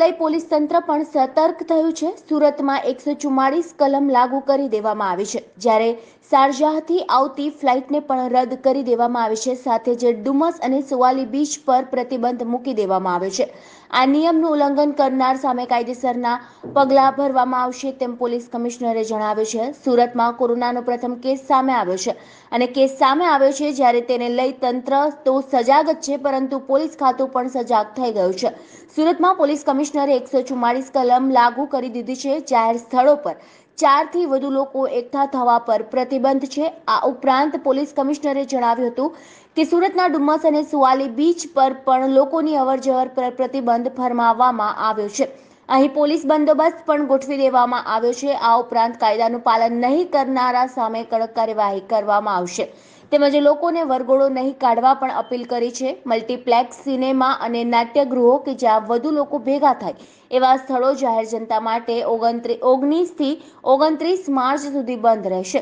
લઈ પોલીસ તંત્ર પણ સતર્ક થયું છે સુરતમાં એકસો ચુમ્માળીસ કલમ લાગુ કરી દેવામાં આવી છે જ્યારે શારજાહથી આવતી ફ્લાઇટને પણ રદ કરી દેવામાં આવી છે સાથે જ ડુમસ અને સુવાલી બીચ પર પ્રતિબંધ મૂકી દેવામાં આવ્યો છે આ નિયમનું ઉલ્લંઘન કરનાર સામે કાયદેસરના પગલાં ભરવામાં આવશે તેમ પોલીસ કમિશનરે જણાવ્યું છે સુરતમાં કોરોનાનો પ્રથમ કેસ સામે આવ્યો છે અને કેસ સામે આવ્યો છે જ્યારે તેને લઈ તંત્ર તો સજાગ જ છે પરંતુ પોલીસ ખાતું પણ સજાગ થઈ ગયું છે સુરતમાં પોલીસ કમિશનર કમિશનરે એકસો ચુમ્માળીસ કલમ લાગુ કરી દીધી છે જાહેર સ્થળો પર ચારથી વધુ લોકો એકઠા થવા પર પ્રતિબંધ છે આ ઉપરાંત પોલીસ કમિશનરે જણાવ્યું હતું કે સુરતના ડુમ્મસ અને સુવાલી બીચ પર પણ લોકોની અવરજવર પર પ્રતિબંધ ફરમાવવામાં આવ્યો છે અહીં પોલીસ બંદોબસ્ત પણ ગોઠવી દેવામાં આવ્યો છે આ ઉપરાંત કાયદાનું પાલન નહીં કરનારા સામે કડક કાર્યવાહી કરવામાં આવશે તેમજ લોકોને વરઘોડો નહીં કાઢવા પણ અપીલ કરી છે મલ્ટીપ્લેક્સ સિનેમા અને નાટ્યગૃહો કે જ્યાં વધુ લોકો ભેગા થાય એવા સ્થળો જાહેર જનતા માટે ઓગણત્રીસ ઓગણીસથી ઓગણત્રીસ માર્ચ સુધી બંધ રહેશે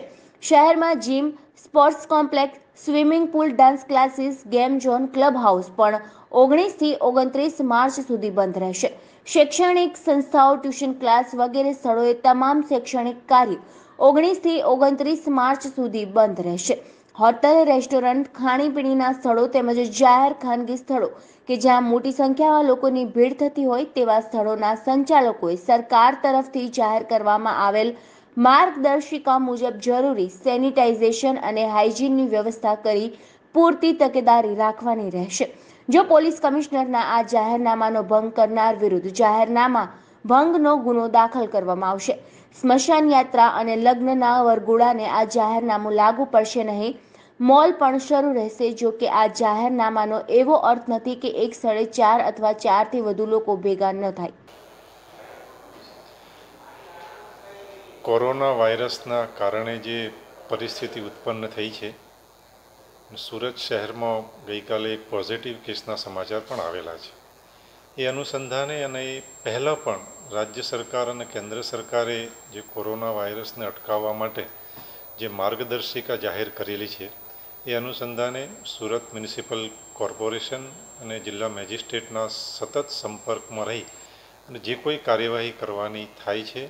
શહેરમાં gym sports complex swimming pool dance classes game zone club house પણ ઓગણીસથી ઓગણત્રીસ માર્ચ સુધી બંધ રહેશે શૈક્ષણિક સંસ્થાઓ ટ્યુશન ક્લાસ વગેરે સ્થળોએ તમામ શૈક્ષણિક કાર્ય ઓગણીસથી ઓગણત્રીસ માર્ચ સુધી બંધ રહેશે હોટલ રેસ્ટોરન્ટ ખાણીપીણીના સ્થળો તેમજ જાહેર ખાનગી સ્થળો કે જ્યાં મોટી સંખ્યામાં લોકોની ભીડ થતી હોય તેવા સ્થળોના સંચાલકોએ સરકાર તરફથી જાહેર કરવામાં આવેલ માર્ગદર્શિકા મુજબ જરૂરી સેનિટાઇઝેશન અને હાઇજીનની વ્યવસ્થા કરી પૂરતી તકેદારી રાખવાની રહેશે જો પોલીસ કમિશનરના આ જાહેરનામાનો ભંગ કરનાર વિરુદ્ધ જાહેરનામા ભંગનો ગુનો દાખલ કરવામાં આવશે સ્મશાન યાત્રા અને લગ્નના વરઘોડાને આ જાહેરનામું લાગુ પડશે નહીં મોલ પણ શરૂ રહેશે જો કે આ જાહેરનામાનો એવો અર્થ નથી કે એક સ્થળે ચાર અથવા ચારથી વધુ લોકો ભેગા ન થાય કોરોના વાયરસના કારણે જે પરિસ્થિતિ ઉત્પન્ન થઈ છે સુરત શહેરમાં ગઈકાલે એક પોઝિટિવ કેસના સમાચાર પણ આવેલા છે એ અનુસંધાને અને એ પહેલાં પણ રાજ્ય સરકાર અને કેન્દ્ર સરકારે જે કોરોના વાયરસને અટકાવવા માટે જે માર્ગદર્શિકા જાહેર કરેલી છે એ અનુસંધાને સુરત મ્યુનિસિપલ કોર્પોરેશન અને જિલ્લા મેજિસ્ટ્રેટના સતત સંપર્કમાં રહી અને જે કોઈ કાર્યવાહી કરવાની થાય છે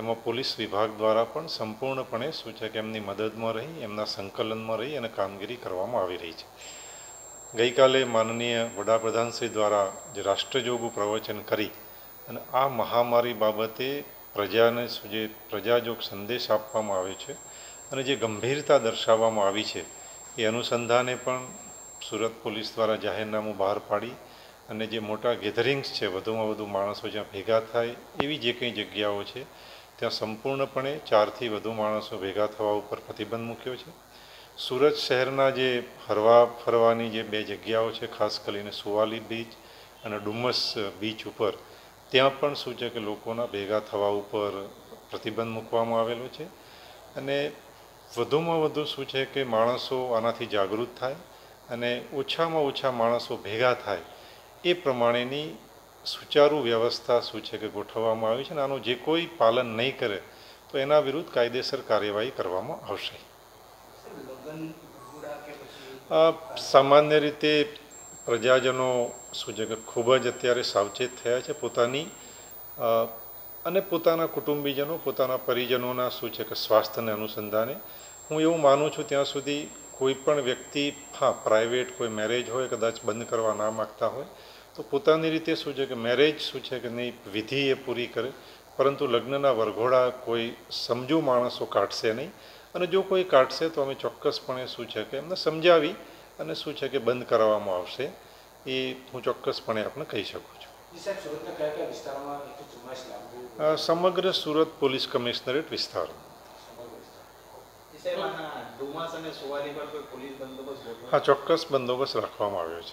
એમાં પોલીસ વિભાગ દ્વારા પણ સંપૂર્ણપણે સૂચક એમની મદદમાં રહી એમના સંકલનમાં રહી અને કામગીરી કરવામાં આવી રહી છે ગઈકાલે માનનીય વડાપ્રધાનશ્રી દ્વારા જે રાષ્ટ્રજોગું પ્રવચન કરી અને આ મહામારી બાબતે પ્રજાને જે પ્રજાજોગ સંદેશ આપવામાં આવ્યો છે અને જે ગંભીરતા દર્શાવવામાં આવી છે એ અનુસંધાને પણ સુરત પોલીસ દ્વારા જાહેરનામું બહાર પાડી અને જે મોટા ગેધરિંગ્સ છે વધુમાં વધુ માણસો જ્યાં ભેગા થાય એવી જે કંઈ જગ્યાઓ છે ત્યાં સંપૂર્ણપણે ચારથી વધુ માણસો ભેગા થવા ઉપર પ્રતિબંધ મૂક્યો છે સુરત શહેરના જે ફરવા ફરવાની જે બે જગ્યાઓ છે ખાસ કરીને સુવાલી બીચ અને ડુમસ બીચ ઉપર ત્યાં પણ શું છે કે લોકોના ભેગા થવા ઉપર પ્રતિબંધ મૂકવામાં આવેલો છે અને વધુમાં વધુ શું છે કે માણસો આનાથી જાગૃત થાય અને ઓછામાં ઓછા માણસો ભેગા થાય એ પ્રમાણેની સુચારુ વ્યવસ્થા શું છે કે ગોઠવવામાં આવી છે અને આનું જે કોઈ પાલન નહીં કરે તો એના વિરુદ્ધ કાયદેસર કાર્યવાહી કરવામાં આવશે સામાન્ય રીતે પ્રજાજનો શું છે કે ખૂબ જ અત્યારે સાવચેત થયા છે પોતાની અને પોતાના કુટુંબીજનો પોતાના પરિજનોના શું છે કે સ્વાસ્થ્યને અનુસંધાને હું એવું માનું છું ત્યાં સુધી કોઈ પણ વ્યક્તિ હા પ્રાઇવેટ કોઈ મેરેજ હોય કદાચ બંધ કરવા ના માગતા હોય તો પોતાની રીતે શું છે કે મેરેજ શું છે કે નહીં વિધિ એ પૂરી કરે પરંતુ લગ્નના વરઘોડા કોઈ સમજુ માણસો કાઢશે નહીં અને જો કોઈ કાઢશે તો અમે ચોક્કસપણે શું છે કે એમને સમજાવી અને શું છે કે બંધ કરાવવામાં આવશે એ હું ચોક્કસપણે આપણે કહી શકું છું સમગ્ર સુરત પોલીસ કમિશનરેટ વિસ્તાર હા ચોક્કસ બંદોબસ્ત રાખવામાં આવ્યો છે